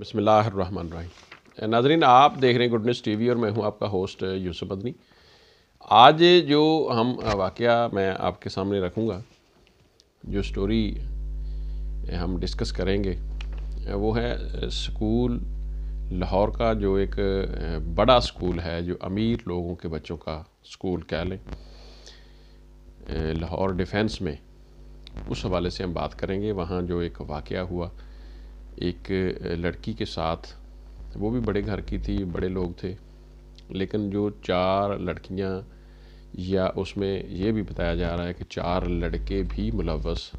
बसमिल्लाम नाजरीन आप देख रहे हैं गुडनेस टीवी और मैं हूं आपका होस्ट यूसुफ अदनी आज जो हम वाक़ मैं आपके सामने रखूँगा जो स्टोरी हम डिस्कस करेंगे वो है स्कूल लाहौर का जो एक बड़ा स्कूल है जो अमीर लोगों के बच्चों का स्कूल कह लें लाहौर डिफेंस में उस हवाले से हम बात करेंगे वहाँ जो एक वाक़ हुआ एक लड़की के साथ वो भी बड़े घर की थी बड़े लोग थे लेकिन जो चार लड़कियां या उसमें ये भी बताया जा रहा है कि चार लड़के भी मुलवस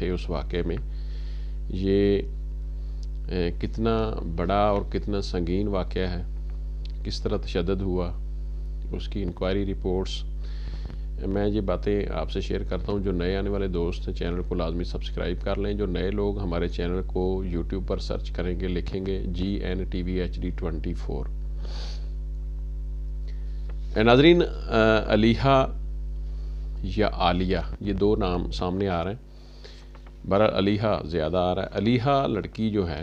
थे उस वाक़े में ये कितना बड़ा और कितना संगीन वाक़ है किस तरह तशद हुआ उसकी इंक्वायरी रिपोर्ट्स मैं ये बातें आपसे शेयर करता हूँ जो नए आने वाले दोस्त हैं चैनल को लाजमी सब्सक्राइब कर लें जो नए लोग हमारे चैनल को यूट्यूब पर सर्च करेंगे लिखेंगे G N T V H D twenty four Nazreen Aliha या आलिया ये दो नाम सामने आ रहे हैं बर अलीहा ज़्यादा आ रहा है अलीहा लड़की जो है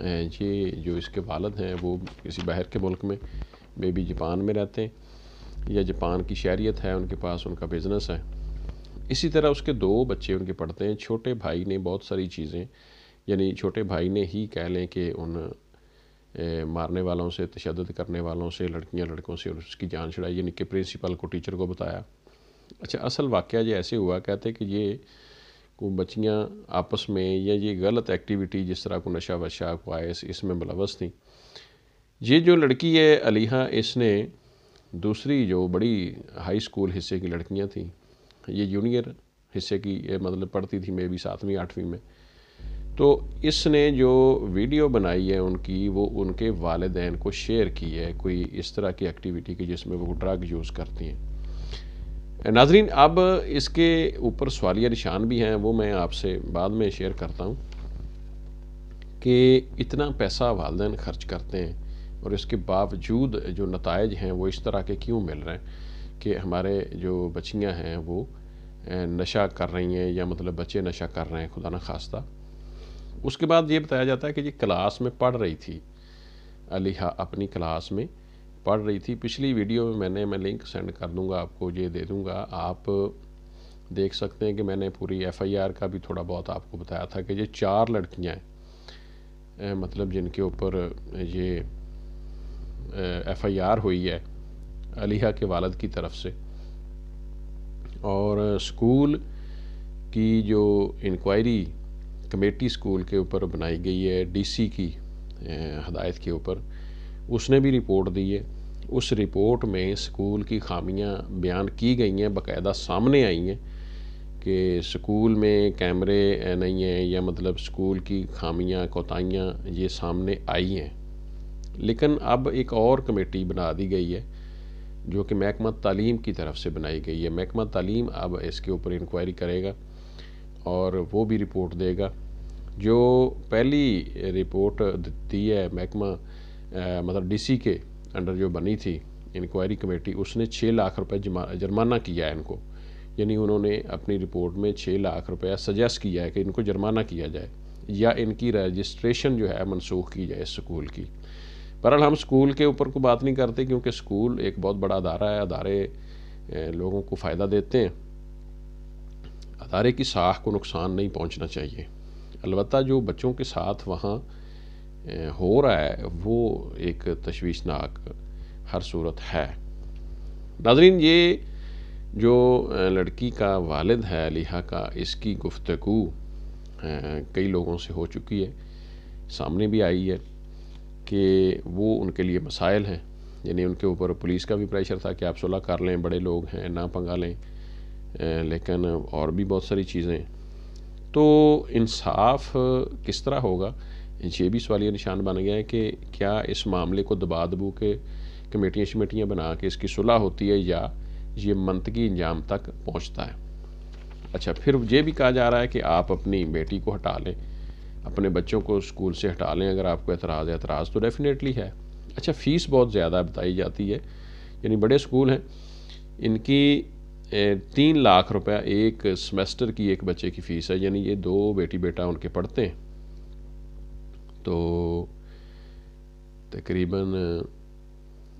ये जो इसके वालद हैं वो किसी बाहर के मुल्क में बेबी जापान में रहते हैं या जापान की शहरीत है उनके पास उनका बिज़नेस है इसी तरह उसके दो बच्चे उनके पढ़ते हैं छोटे भाई ने बहुत सारी चीज़ें यानी छोटे भाई ने ही कह लें कि उन ए, मारने वालों से तशद करने वालों से लड़कियां लड़कों से उसकी जान छुड़ाई यानी कि प्रिंसिपल को टीचर को बताया अच्छा असल वाक़ ये ऐसे हुआ कहते कि ये को बच्चियाँ आपस में या ये गलत एक्टिविटी जिस तरह को नशा वशा को आयस इसमें मुलवस थी ये जो लड़की है अलीहा इसने दूसरी जो बड़ी हाई स्कूल हिस्से की लड़कियां थीं ये जूनियर हिस्से की ये मतलब पढ़ती थी मे भी सातवीं आठवीं में तो इसने जो वीडियो बनाई है उनकी वो उनके वालदेन को शेयर की है कोई इस तरह की एक्टिविटी की जिसमें वो ड्रग यूज़ करती हैं नाजरीन अब इसके ऊपर सवालिया निशान भी हैं वो मैं आपसे बाद में शेयर करता हूँ कि इतना पैसा वालदेन खर्च करते हैं और इसके बावजूद जो नतज हैं वो इस तरह के क्यों मिल रहे हैं कि हमारे जो बच्चियाँ हैं वो नशा कर रही हैं या मतलब बच्चे नशा कर रहे हैं खुदा न खास्ता उसके बाद ये बताया जाता है कि ये क्लास में पढ़ रही थी अलीहा अपनी क्लास में पढ़ रही थी पिछली वीडियो में मैंने मैं लिंक सेंड कर दूंगा आपको ये दे दूंगा आप देख सकते हैं कि मैंने पूरी एफआईआर का भी थोड़ा बहुत आपको बताया था कि ये चार लड़कियाँ हैं मतलब जिनके ऊपर ये एफ़ आई आर हुई है अलीहा के वालद की तरफ से और स्कूल की जो इंक्वायरी कमेटी स्कूल के ऊपर बनाई गई है डीसी की हदायत के ऊपर उसने भी रिपोर्ट दी है उस रिपोर्ट में स्कूल की खामियां बयान की गई हैं बाकायदा सामने आई हैं कि स्कूल में कैमरे नहीं हैं या मतलब स्कूल की खामियां कोताहियाँ ये सामने आई हैं लेकिन अब एक और कमेटी बना दी गई है जो कि महकमा तालीम की तरफ से बनाई गई है महकमा तालीम अब इसके ऊपर इंक्वायरी करेगा और वो भी रिपोर्ट देगा जो पहली रिपोर्ट दी है महकमा मतलब डीसी के अंडर जो बनी थी इंक्वायरी कमेटी उसने छः लाख रुपए जुर्माना किया है इनको यानी उन्होंने अपनी रिपोर्ट में छः लाख रुपया सजेस्ट किया है कि इनको जुर्माना किया जाए या इनकी रजिस्ट्रेशन जो है मनसूख की जाए स्कूल की बहरहाल हम स्कूल के ऊपर को बात नहीं करते क्योंकि स्कूल एक बहुत बड़ा अदारा है अदारे लोगों को फ़ायदा देते हैं अदारे की साख को नुकसान नहीं पहुंचना चाहिए अलबत् जो बच्चों के साथ वहाँ हो रहा है वो एक तशवीशनाक हर सूरत है नाजरीन ये जो लड़की का वालद है अलिहा का इसकी गुफ्तु कई लोगों से हो चुकी है सामने भी आई है कि वो उनके लिए मसाइल हैं यानी उनके ऊपर पुलिस का भी प्रेशर था कि आप सुलह कर लें बड़े लोग हैं ना पंगा लें लेकिन और भी बहुत सारी चीज़ें तो इंसाफ किस तरह होगा ये भी सवाल यह निशान बन गया है कि क्या इस मामले को दबा दबू के कमेटियाँ शमेटियाँ बना के इसकी सुलह होती है या ये मनतकी इंजाम तक पहुँचता है अच्छा फिर ये भी कहा जा रहा है कि आप अपनी बेटी को हटा लें अपने बच्चों को स्कूल से हटा लें अगर आपको एतराज़ है एतराज़ तो डेफिनेटली है अच्छा फ़ीस बहुत ज़्यादा बताई जाती है यानी बड़े स्कूल हैं इनकी तीन लाख रुपया एक सेमेस्टर की एक बच्चे की फ़ीस है यानी ये दो बेटी बेटा उनके पढ़ते हैं तो तकरीबन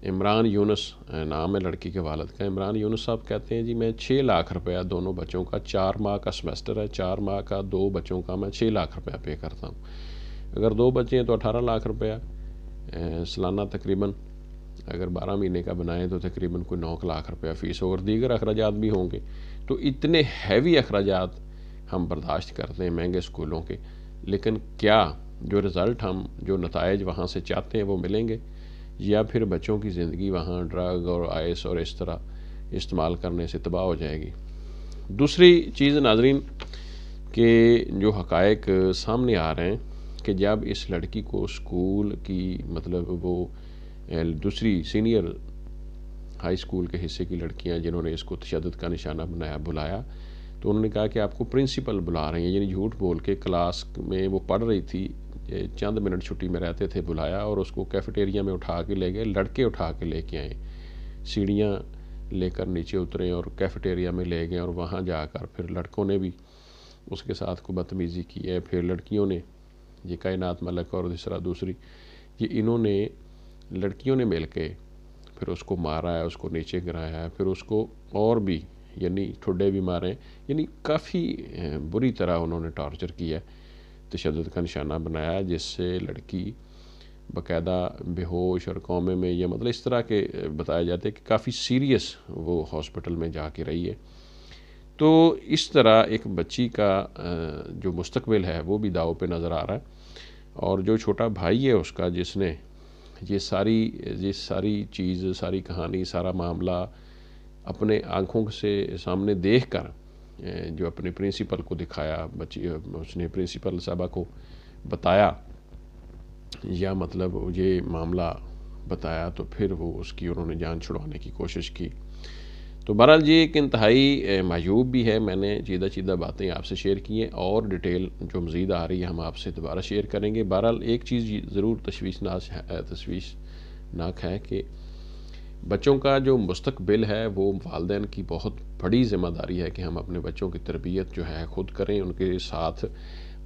इमरान यूनस नाम है लड़की के वालद का इमरान यूनस साहब कहते हैं जी मैं छः लाख रुपया दोनों बच्चों का चार माह का सेमेस्टर है चार माह का दो बच्चों का मैं छः लाख रुपया पे करता हूँ अगर दो बच्चे हैं तो अठारह लाख रुपया सालाना तकरीबन अगर बारह महीने का बनाएं तो तकरीबन कोई नौ लाख रुपया फ़ीस हो और दीगर अखराज भी होंगे तो इतने हैवी अखराज हम बर्दाश्त करते हैं महंगे स्कूलों के लेकिन क्या जो रिज़ल्ट हम जो नतज वहाँ से चाहते हैं वो मिलेंगे या फिर बच्चों की ज़िंदगी वहाँ ड्रग और आइस और इस तरह इस्तेमाल करने से तबाह हो जाएगी दूसरी चीज़ नाजरीन के जो हकायक सामने आ रहे हैं कि जब इस लड़की को स्कूल की मतलब वो दूसरी सीनियर हाई स्कूल के हिस्से की लड़कियां जिन्होंने इसको तशद का निशाना बनाया बुलाया तो उन्होंने कहा कि आपको प्रिंसिपल बुला रही हैं यानी झूठ बोल के क्लास में वो पढ़ रही थी चंद मिनट छुट्टी में रहते थे बुलाया और उसको कैफेटेरिया में उठा के ले गए लड़के उठा के लेके आए सीढ़ियाँ लेकर नीचे उतरे और कैफेटेरिया में ले गए और वहाँ जाकर फिर लड़कों ने भी उसके साथ को बदतमीज़ी की है फिर लड़कियों ने ये कायनात मलक और दूसरा दूसरी ये इन्होंने लड़कियों ने मिल के फिर उसको मारा है उसको नीचे गिराया है फिर उसको और भी यानी ठुडे भी मारे यानी काफ़ी बुरी तरह उन्होंने टॉर्चर किया है तशद का निशाना बनाया जिससे लड़की बाकायदा बेहोश और कौमे में या मतलब इस तरह के बताए जाते हैं कि काफ़ी सीरियस वो हॉस्पिटल में जा के रही है तो इस तरह एक बच्ची का जो मुस्तबिल है वो भी दाव पे नज़र आ रहा है और जो छोटा भाई है उसका जिसने ये सारी ये सारी चीज़ सारी कहानी सारा मामला अपने आँखों से सामने देख कर जो अपने प्रिंसिपल को दिखाया बच्ची उसने प्रिंसिपल साहबा को बताया या मतलब ये मामला बताया तो फिर वो उसकी उन्होंने जान छुड़वाने की कोशिश की तो बहरहाल जी एक इंतहाई मायूब भी है मैंने चीदा चीदा बातें आपसे शेयर की हैं और डिटेल जो मज़ीद आ रही है हम आपसे दोबारा शेयर करेंगे बहरहाल एक चीज़ ज़रूर तशवीशनाश तशवीशनाक है कि बच्चों का जो मुस्तबिल है वो वालदेन की बहुत बड़ी ज़िम्मेदारी है कि हम अपने बच्चों की तरबियत जो है ख़ुद करें उनके साथ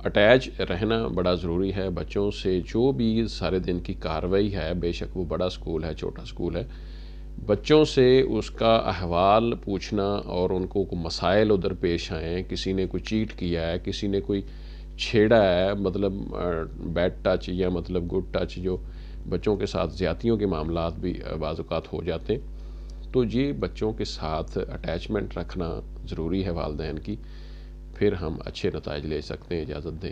अटैच रहना बड़ा ज़रूरी है बच्चों से जो भी सारे दिन की कार्रवाई है बेशक वो बड़ा स्कूल है छोटा स्कूल है बच्चों से उसका अहवाल पूछना और उनको मसाइल उधर पेश आएँ किसी ने कोई चीट किया है किसी ने कोई छेड़ा है मतलब बैड टच या मतलब गुड टच जो बच्चों के साथ ज़्यादियों के मामला भी बाज़ात हो जाते हैं तो ये बच्चों के साथ अटैचमेंट रखना ज़रूरी है वालदेन की फिर हम अच्छे नतज ले सकते हैं इजाज़त दें